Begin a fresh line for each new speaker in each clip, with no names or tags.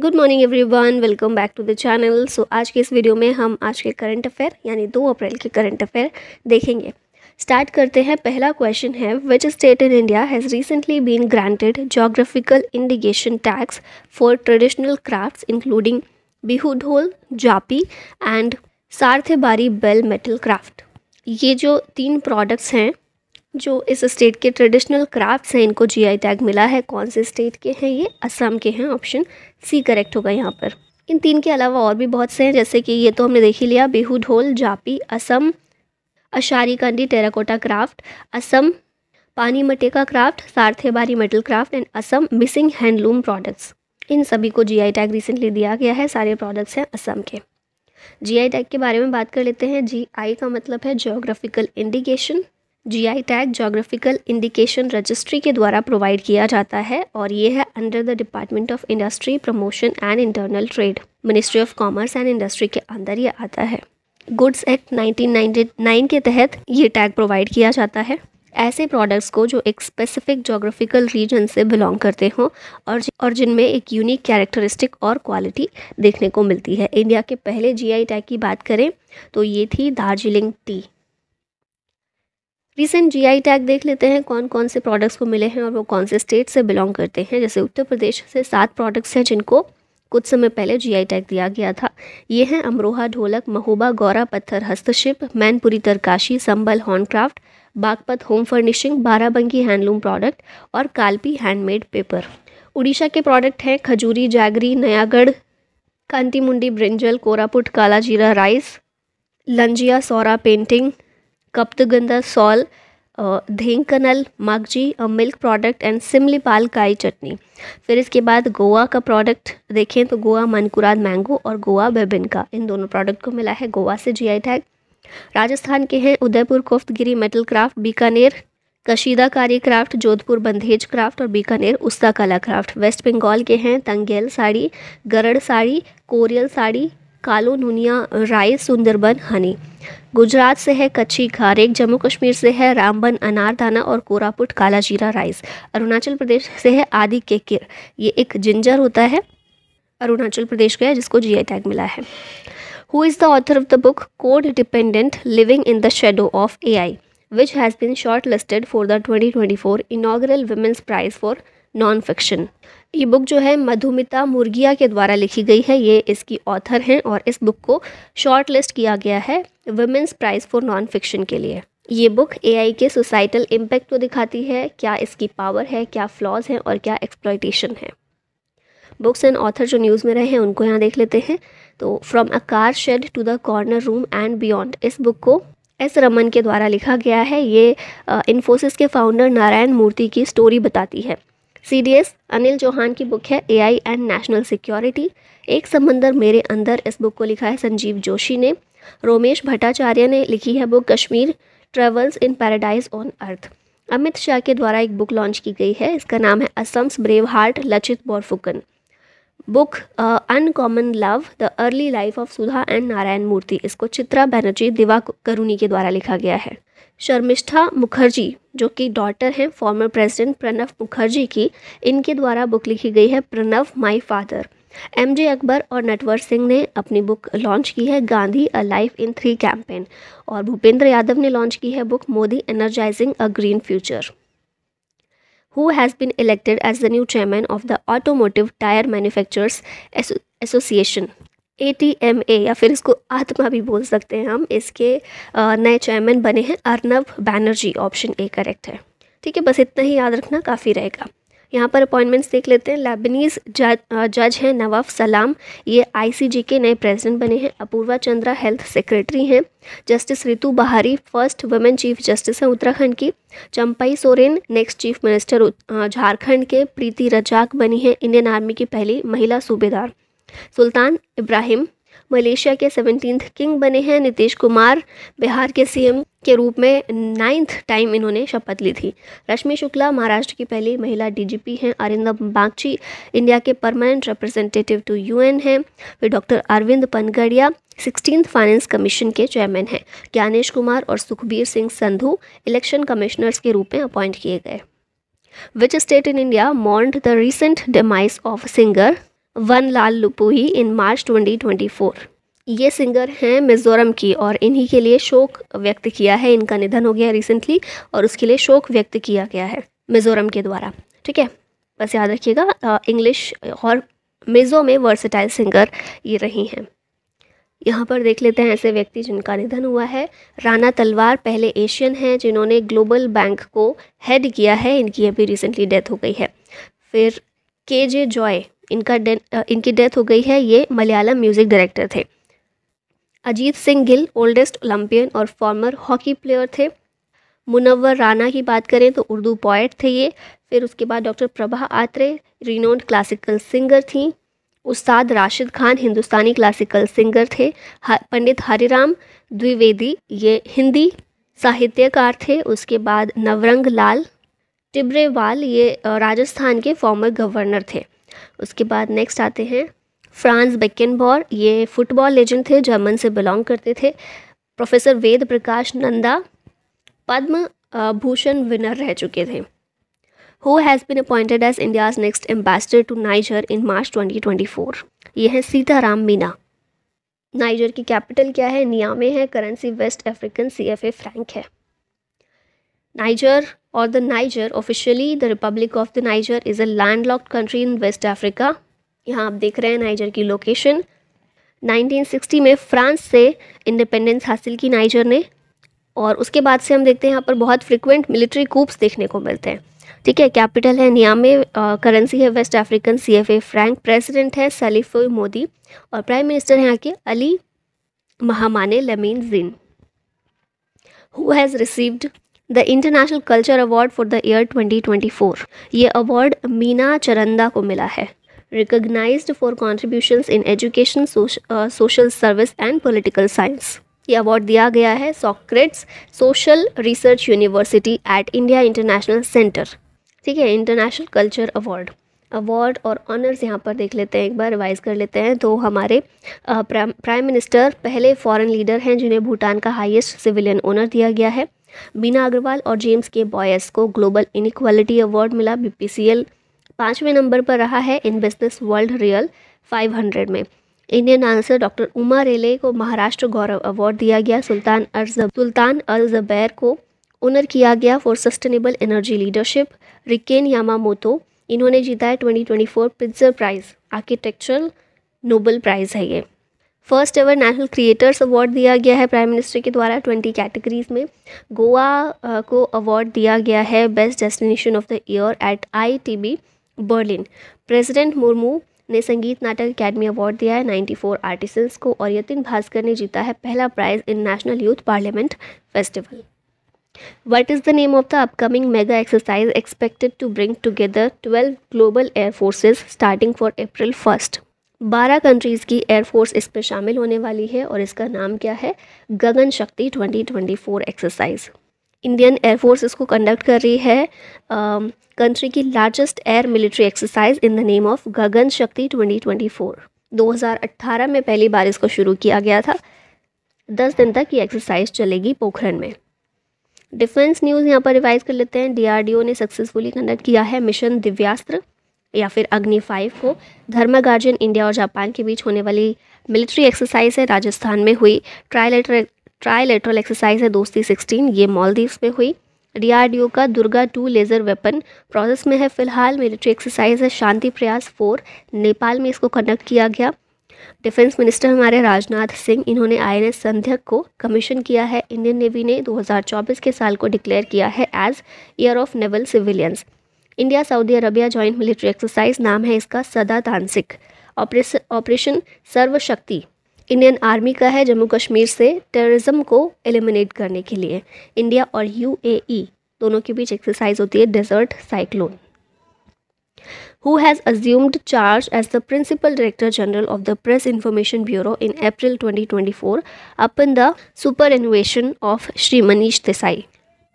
Good morning everyone welcome back to the channel so आज के इस video में हम आज के करंट अफेयर यानी दो अप्रैल के करंट अफेयर देखेंगे स्टार्ट करते हैं पहला क्वेश्चन है which state in India has recently been granted geographical indication tags for traditional craft including Bihu dhol japi and सार्थे बारी बेल मेटल क्राफ्ट ये जो तीन प्रोडक्ट्स हैं जो इस स्टेट के ट्रेडिशनल क्राफ्ट्स हैं इनको जीआई टैग मिला है कौन से स्टेट के हैं ये असम के हैं ऑप्शन सी करेक्ट होगा यहाँ पर इन तीन के अलावा और भी बहुत से हैं जैसे कि ये तो हमने देख ही लिया बिहू ढोल जापी असम अशारी कंडी टेराकोटा क्राफ्ट असम पानी मटे का craft Sarthebari metal craft and Assam Mising handloom products इन सभी को जी टैग रिसेंटली दिया गया है सारे प्रोडक्ट्स हैं असम के जी टैग के बारे में बात कर लेते हैं जी का मतलब है geographical indication GI tag geographical indication registry के द्वारा प्रोवाइड किया जाता है और ये है under the department of industry promotion and internal trade ministry of commerce and industry के अंदर ये आता है गुड्स एक्ट 1999 के तहत ये टैग प्रोवाइड किया जाता है ऐसे प्रोडक्ट्स को जो एक स्पेसिफिक जोग्राफिकल रीजन से बिलोंग करते हों और और जिनमें एक यूनिक कैरेक्टरिस्टिक और क्वालिटी देखने को मिलती है इंडिया के पहले जीआई टैग की बात करें तो ये थी Darjeeling tea recent GI tag देख लेते हैं कौन कौन से प्रोडक्ट्स को मिले हैं और वो कौन से स्टेट से बिलोंग करते हैं जैसे उत्तर प्रदेश से सात प्रोडक्ट्स हैं जिनको कुछ समय पहले जीआई टैग दिया गया था ये हैं अमरोहा ढोलक Mahoba Gaura Patthar Hastshilp Mainpuri Tarkashi Sambhal horn craft Baghpat home furnishing Barabanki handloom product और कालपी हैंडमेड पेपर उड़ीसा के प्रोडक्ट हैं Khajuri jaggery Nayagarh Kantimundi brinjal Koraput Kala Jeera rice Lanjia Saura painting Kaptagandha shawl uh, Dhenkanal Magji milk product and Similipal Kai chutney फिर इसके बाद गोवा का प्रोडक्ट देखें तो गोवा मनकुराद मैंगो और गोवा बेबिन का इन दोनों प्रोडक्ट को मिला है गोवा से जी टैग राजस्थान के हैं Udaipur Koftgari metal craft Bikaner Kashidakari craft Jodhpur बंधेज क्राफ्ट और बीकानेर उस्ता कला क्राफ्ट वेस्ट बंगाल के हैं तंगेल साड़ी गरड़ साड़ी कोरियल साड़ी कालो नुनिया राय सुंदरबन हनी गुजरात से है कच्ची खारेक जम्मू कश्मीर से है रामबन अनारदाना और कोरापुट काला जीरा राइस अरुणाचल प्रदेश से है आदि केकिर ये एक जिंजर होता है अरुणाचल प्रदेश का है जिसको जी टैग मिला है who is the author of the book code dependent living in the shadow of A I which has been shortlisted for the twenty twenty four inaugural women's prize for non fiction ये book जो है मधुमिता मुर्गिया के द्वारा लिखी गई है ये इसकी ऑथर हैं और इस बुक को शॉर्ट लिस्ट किया गया है women's prize for non fiction के लिए ये बुक एआई के सोसाइटल इम्पैक्ट को दिखाती है क्या इसकी पावर है क्या फ्लॉज हैं और क्या एक्सप्लाइटेशन है बुक्स एंड ऑथर जो न्यूज़ में रहे हैं उनको यहाँ देख लेते हैं तो from a car shed to the corner room and beyond इस बुक को एस रमन के द्वारा लिखा गया है ये इन्फोसिस के फाउंडर नारायण मूर्ति की स्टोरी बताती है सी अनिल चौहान की बुक है एआई एंड नेशनल सिक्योरिटी एक समंदर मेरे अंदर इस बुक को लिखा है संजीव जोशी ने रोमेश भट्टाचार्य ने लिखी है book Kashmir travels in paradise on earth Amit Shah के द्वारा एक बुक लॉन्च की गई है इसका नाम है Assam's braveheart Lachit Borphukan book uncommon love the early life of Sudha and Narayana Murthy इसको चित्रा बैनर्जी दिवा करुणी के द्वारा लिखा गया है शर्मिष्ठा मुखर्जी जो कि डॉटर हैं फॉर्मर प्रेसिडेंट प्रणव मुखर्जी की इनके द्वारा बुक लिखी गई है Pranab my father M J Akbar और नटवर सिंह ने अपनी बुक लॉन्च की है Gandhi a life in three campaign और भूपेंद्र यादव ने लॉन्च की है book Modi energising a green future who has been elected as the new chairman of the automotive tyre manufacturers association A T M A या फिर इसको आत्मा भी बोल सकते हैं हम इसके नए चेयरमैन बने हैं Arnab Banerjee option A correct है ठीक है बस इतना ही याद रखना काफ़ी रहेगा यहाँ पर अपॉइंटमेंट्स देख लेते हैं लेबनीज जज जज हैं नवाफ सलाम ये आईसीजी के नए प्रेसिडेंट बने हैं अपूर्वा चंद्रा हेल्थ सेक्रेटरी हैं justice Ritu Bahri first women chief justice हैं उत्तराखंड की Champai Soren next chief minister Jharkhand के प्रीति रजाक बनी हैं इंडियन आर्मी की पहली महिला सूबेदार सुल्तान इब्राहिम मलेशिया के सेवनटीन किंग बने हैं नीतीश कुमार बिहार के सीएम के रूप में नाइन्थ टाइम इन्होंने शपथ ली थी रश्मि शुक्ला महाराष्ट्र की पहली महिला डीजीपी हैं अरिंदम बागची इंडिया के परमानेंट रिप्रेजेंटेटिव टू यूएन हैं फिर doctor Arvind Panagariya sixteen finance commission के चेयरमैन हैं ज्ञानेश कुमार और सुखबीर सिंह संधू इलेक्शन कमिश्नर्स के रूप में अपॉइंट किए गए which state in India mourned the recent demise of singer Vanlal Lupuhi in March 2024 ये सिंगर हैं मिज़ोरम की और इन्हीं के लिए शोक व्यक्त किया है इनका निधन हो गया रिसेंटली और उसके लिए शोक व्यक्त किया गया है मिज़ोरम के द्वारा ठीक है बस याद रखिएगा इंग्लिश और मिज़ो में वर्सेटाइल सिंगर ये रही हैं यहाँ पर देख लेते हैं ऐसे व्यक्ति जिनका निधन हुआ है राना तलवार पहले एशियन हैं जिन्होंने ग्लोबल बैंक को हेड किया है इनकी अभी रिसेंटली डेथ हो गई है फिर के जे जॉय इनका डे इनकी डेथ हो गई है ये मलयालम म्यूज़िक डायरेक्टर थे अजीत सिंह गिल ओल्डेस्ट ओलंपियन और फॉर्मर हॉकी प्लेयर थे मुनवर राना की बात करें तो उर्दू पोइट थे ये फिर उसके बाद doctor Prabha Atre renowned classical singer थीं उस्ताद राशिद खान हिंदुस्तानी क्लासिकल सिंगर थे पंडित हरिराम द्विवेदी ये हिंदी साहित्यकार थे उसके बाद नवरंग लाल टिब्रेवाल ये राजस्थान के फॉर्मर गवर्नर थे उसके बाद नेक्स्ट आते हैं फ्रांस बेकेनबॉर ये फुटबॉल लेजेंड थे जर्मन से बिलोंग करते थे प्रोफेसर वेद प्रकाश नंदा पद्म भूषण विनर रह चुके थे who has been appointed as India's next ambassador to Niger in March 2024 ये हैं सीताराम मीना नाइजर की कैपिटल क्या है नियामे है currency West African C F A franc है Niger or the Niger, officially the Republic of the Niger is a landlocked country in West Africa. यहाँ आप देख रहे हैं नाइजर की लोकेशन 1960 में फ्रांस से इंडिपेंडेंस हासिल की नाइजर ने और उसके बाद से हम देखते हैं यहाँ पर बहुत फ्रिक्वेंट मिलिट्री कूप्स देखने को मिलते हैं ठीक है कैपिटल है नियामे करेंसी है West African C F A franc president है सलीफो मोदी और प्राइम मिनिस्टर हैं यहाँ के Ali Mahamane Lamine Zeine who has received the international culture award for the year 2024 ये अवार्ड मीना चरंदा को मिला है recognised for contribution in education social service and political science ये अवार्ड दिया गया है Socrates social research university at India international centre ठीक है इंटरनेशनल कल्चर अवार्ड अवार्ड और ऑनर्स यहाँ पर देख लेते हैं एक बार रिवाइज कर लेते हैं तो हमारे प्राइम uh, मिनिस्टर पहले फॉरेन लीडर हैं जिन्हें भूटान का हाईएस्ट सिविलियन ऑनर दिया गया है बीना अग्रवाल और जेम्स के बॉयस को ग्लोबल इनक्वालिटी अवार्ड मिला एल पाँचवें नंबर पर रहा है इन बिजनेस वर्ल्ड रियल 500 में Indian answer doctor Uma Rele को महाराष्ट्र गौरव अवार्ड दिया गया सुल्तान अर्ज सुल्तान अल जबैर को ऑनर किया गया for sustainable energy leadership Riken Yamamoto इन्होंने जीता है 2024 Pritzker prize architectural Nobel prize है ये first ever national creators award दिया गया है प्राइम मिनिस्टर के द्वारा ट्वेंटी कैटेगरीज में गोवा uh, को अवार्ड दिया गया है best destination of the year at ITB Berlin president Murmu ने संगीत नाटक अकेडमी अवार्ड दिया है नाइन्टी फोर आर्टिस्ट को और यतिन भास्कर ने जीता है पहला prize in national youth parliament festival what is the name of the upcoming mega exercise expected to bring together twelve global air forces starting for April first बारह countries की air force इस पर शामिल होने वाली है और इसका नाम क्या है Gagan Shakti 2024 exercise Indian air force इसको कंडक्ट कर रही है कंट्री um, की largest air military exercise in the name of Gagan Shakti 2024 2018 में पहली बार इसको शुरू किया गया था दस दिन तक ये एक्सरसाइज चलेगी पोखरण में डिफेंस न्यूज़ यहाँ पर रिवाइज कर लेते हैं डी ने सक्सेसफुली कंडक्ट किया है मिशन दिव्यास्त्र या फिर अग्नि फाइव को धर्मा गार्जियन इंडिया और जापान के बीच होने वाली मिलिट्री एक्सरसाइज है राजस्थान में हुई ट्रायलेटरल ट्रायलेटरल एक्सरसाइज है दोस्ती सिक्सटीन ये मॉलदीव्स में हुई डी का Durga two laser weapon process में है फिलहाल मिलिट्री एक्सरसाइज है शांति प्रयास फोर नेपाल में इसको कंडक्ट किया गया डिफेंस मिनिस्टर हमारे राजनाथ सिंह इन्होंने आई एन संध्यक को कमीशन किया है इंडियन नेवी ने 2024 के साल को डिक्लेयर किया है as year of naval civilians India Saudi Arabia joint military exercise नाम है इसका Sada Tanseeq operation Sarvashakti Indian army का है जम्मू कश्मीर से टेररिज्म को एलिमिनेट करने के लिए इंडिया और यूएई e दोनों के बीच एक्सरसाइज होती है desert cyclone who has assumed charge as the principal director general of the press information bureau in April 2024 twenty four upon the superannuation of Shri Manish Desai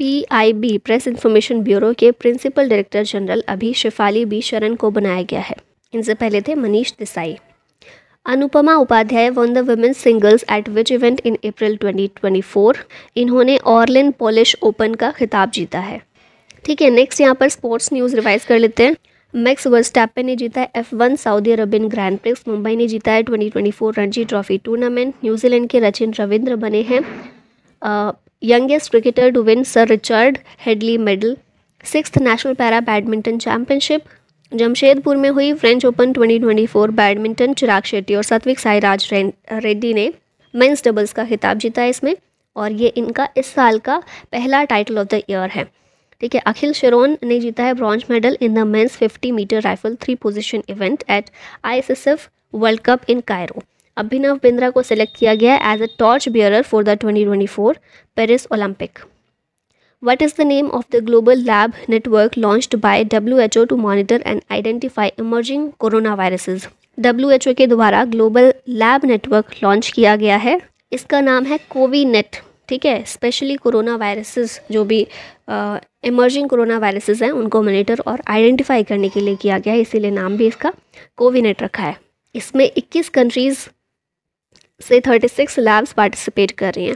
PIB press information bureau के principal director general अभी Shefali B शरण को बनाया गया है इनसे पहले थे Manish Desai Anupama Upadhyay won the women's singles at which event in April 2024 इन्होंने ऑर्लिन पोलिश ओपन का खिताब जीता है ठीक है नेक्स्ट यहाँ पर स्पोर्ट्स न्यूज़ रिवाइज कर लेते हैं मैक्स वर्स्टैपे ने जीता है F one Saudi Arabian grand prix Mumbai ने जीता है 2024 रणजी ट्रॉफी टूर्नामेंट न्यूजीलैंड के रचिन रविंद्र बने हैं youngest cricketer to win Sir Richard Headley Medal, six national para badminton championship Jamshedpur में हुई French open 2024 badminton Chirag Shetty और सात्विक साईराज रेड्डी ने मेंस डबल्स का खिताब जीता है इसमें और ये इनका इस साल का पहला टाइटल ऑफ द ईयर है ठीक है अखिल शेरोन ने जीता है bronze medal in the men's 50 metre rifle three position event at ISSF world cup in Cairo Abhinav Bindra को सिलेक्ट किया गया है as a torch bearer for the 2024 Paris Olympic the global lab network launch by W H O to monitor and identify emerging corona viruses W H O के द्वारा global lab network launch किया गया है इसका नाम है कोवी net ठीक है स्पेशली कोरोना वायरसेस जो भी इमर्जिंग कोरोना वायरसेस हैं उनको मॉनिटर और आइडेंटिफाई करने के लिए किया गया है इसीलिए नाम भी इसका कोविनेट रखा है इसमें 21 कंट्रीज़ से 36 लैब्स पार्टिसिपेट कर रही हैं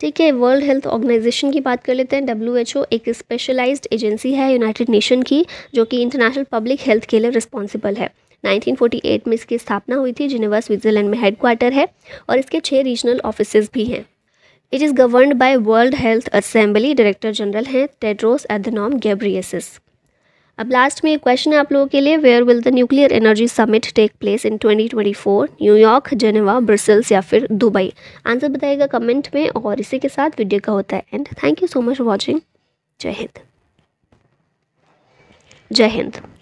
ठीक है वर्ल्ड हेल्थ ऑर्गेनाइजेशन की बात कर लेते हैं डब्ल्यू एक स्पेशलाइज्ड एजेंसी है यूनाइटेड नेशन की जो कि इंटरनेशनल पब्लिक हेल्थ के लिए रिस्पॉन्सिबल है 1948 में इसकी स्थापना हुई थी जिनेवा स्विट्जरलैंड में हेडक्वार्टर है और इसके छः रीजनल ऑफिस भी हैं it is governed by world health assembly director general हैं टेड्रोस एदनॉम गैब्रियसिस अब लास्ट में एक क्वेश्चन है आप लोगों के लिए where will the nuclear energy summit take place in 2024 New York Geneva Brussels या फिर दुबई आंसर बताएगा कमेंट में और इसी के साथ वीडियो का होता है and thank you so much watching जय हिंद जय हिंद